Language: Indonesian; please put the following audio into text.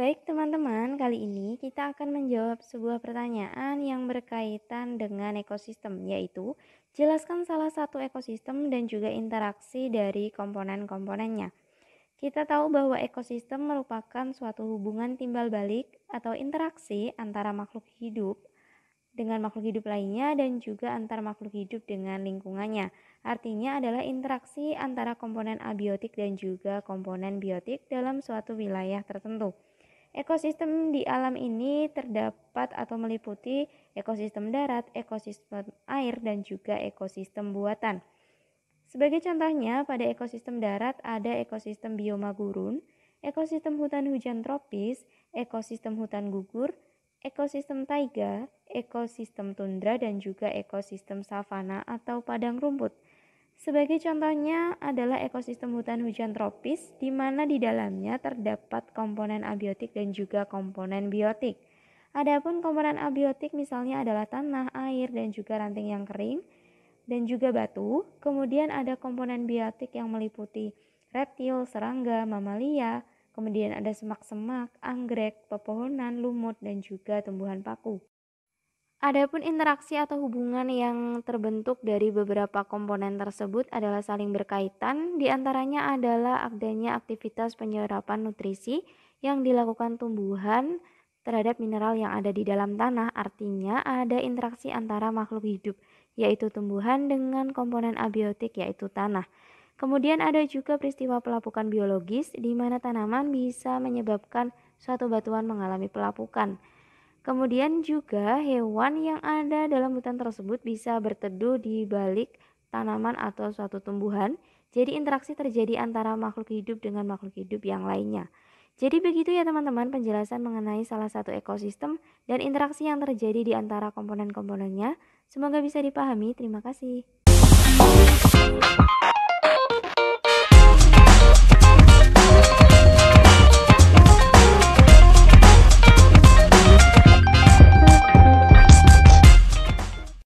Baik teman-teman, kali ini kita akan menjawab sebuah pertanyaan yang berkaitan dengan ekosistem, yaitu jelaskan salah satu ekosistem dan juga interaksi dari komponen-komponennya. Kita tahu bahwa ekosistem merupakan suatu hubungan timbal balik atau interaksi antara makhluk hidup dengan makhluk hidup lainnya dan juga antar makhluk hidup dengan lingkungannya. Artinya adalah interaksi antara komponen abiotik dan juga komponen biotik dalam suatu wilayah tertentu. Ekosistem di alam ini terdapat atau meliputi ekosistem darat, ekosistem air, dan juga ekosistem buatan. Sebagai contohnya, pada ekosistem darat ada ekosistem bioma gurun, ekosistem hutan hujan tropis, ekosistem hutan gugur, ekosistem taiga, ekosistem tundra, dan juga ekosistem savana atau padang rumput. Sebagai contohnya adalah ekosistem hutan hujan tropis di mana di dalamnya terdapat komponen abiotik dan juga komponen biotik. Adapun komponen abiotik misalnya adalah tanah, air dan juga ranting yang kering dan juga batu. Kemudian ada komponen biotik yang meliputi reptil, serangga, mamalia, kemudian ada semak-semak, anggrek, pepohonan, lumut dan juga tumbuhan paku. Adapun interaksi atau hubungan yang terbentuk dari beberapa komponen tersebut adalah saling berkaitan, diantaranya adalah adanya aktivitas penyerapan nutrisi yang dilakukan tumbuhan terhadap mineral yang ada di dalam tanah. Artinya ada interaksi antara makhluk hidup yaitu tumbuhan dengan komponen abiotik yaitu tanah. Kemudian ada juga peristiwa pelapukan biologis di mana tanaman bisa menyebabkan suatu batuan mengalami pelapukan. Kemudian juga hewan yang ada dalam hutan tersebut bisa berteduh di balik tanaman atau suatu tumbuhan. Jadi interaksi terjadi antara makhluk hidup dengan makhluk hidup yang lainnya. Jadi begitu ya teman-teman penjelasan mengenai salah satu ekosistem dan interaksi yang terjadi di antara komponen-komponennya. Semoga bisa dipahami. Terima kasih.